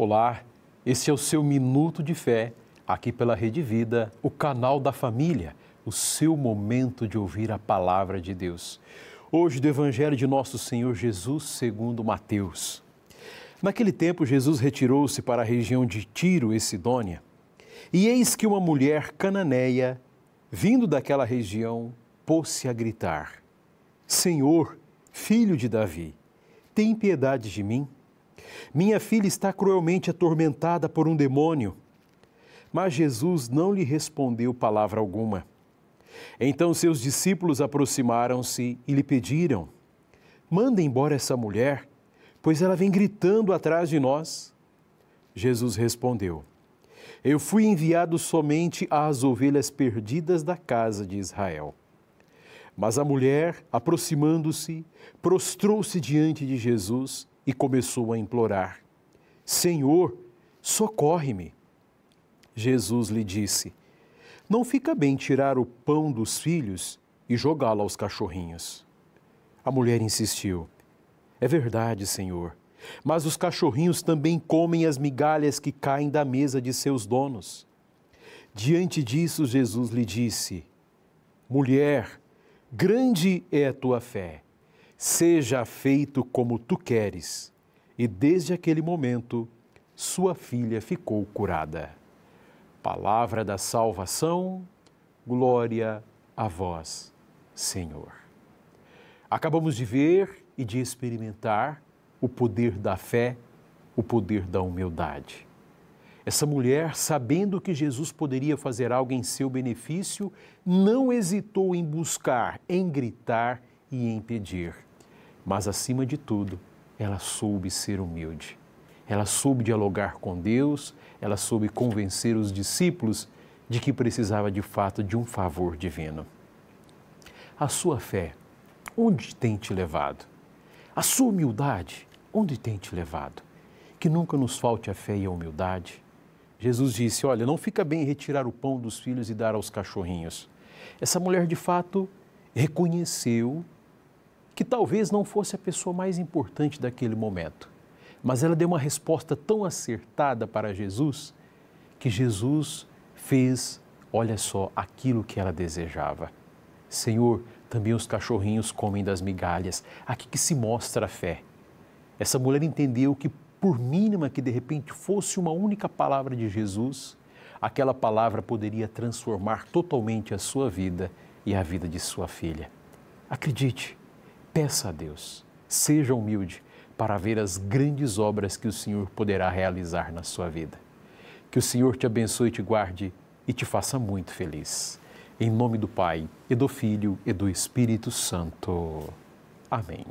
Olá, esse é o seu Minuto de Fé, aqui pela Rede Vida, o canal da família, o seu momento de ouvir a palavra de Deus. Hoje, do Evangelho de Nosso Senhor Jesus, segundo Mateus. Naquele tempo, Jesus retirou-se para a região de Tiro e Sidônia. E eis que uma mulher cananeia, vindo daquela região, pôs-se a gritar: Senhor, filho de Davi, tem piedade de mim. Minha filha está cruelmente atormentada por um demônio. Mas Jesus não lhe respondeu palavra alguma. Então seus discípulos aproximaram-se e lhe pediram: Manda embora essa mulher, pois ela vem gritando atrás de nós. Jesus respondeu: Eu fui enviado somente às ovelhas perdidas da casa de Israel. Mas a mulher, aproximando-se, prostrou-se diante de Jesus e começou a implorar: Senhor, socorre-me. Jesus lhe disse: Não fica bem tirar o pão dos filhos e jogá-lo aos cachorrinhos. A mulher insistiu: É verdade, Senhor, mas os cachorrinhos também comem as migalhas que caem da mesa de seus donos. Diante disso, Jesus lhe disse: Mulher, grande é a tua fé Seja feito como tu queres. E desde aquele momento, sua filha ficou curada. Palavra da salvação, glória a vós, Senhor. Acabamos de ver e de experimentar o poder da fé, o poder da humildade. Essa mulher, sabendo que Jesus poderia fazer algo em seu benefício, não hesitou em buscar, em gritar e em pedir. Mas, acima de tudo, ela soube ser humilde. Ela soube dialogar com Deus, ela soube convencer os discípulos de que precisava de fato de um favor divino. A sua fé, onde tem te levado? A sua humildade, onde tem te levado? Que nunca nos falte a fé e a humildade. Jesus disse: Olha, não fica bem retirar o pão dos filhos e dar aos cachorrinhos. Essa mulher, de fato, reconheceu que talvez não fosse a pessoa mais importante daquele momento, mas ela deu uma resposta tão acertada para Jesus que Jesus fez, olha só, aquilo que ela desejava. Senhor, também os cachorrinhos comem das migalhas. Aqui que se mostra a fé. Essa mulher entendeu que, por mínima que de repente fosse uma única palavra de Jesus, aquela palavra poderia transformar totalmente a sua vida e a vida de sua filha. Acredite, Peça a Deus, seja humilde para ver as grandes obras que o Senhor poderá realizar na sua vida. Que o Senhor te abençoe, te guarde e te faça muito feliz. Em nome do Pai, e do Filho e do Espírito Santo. Amém.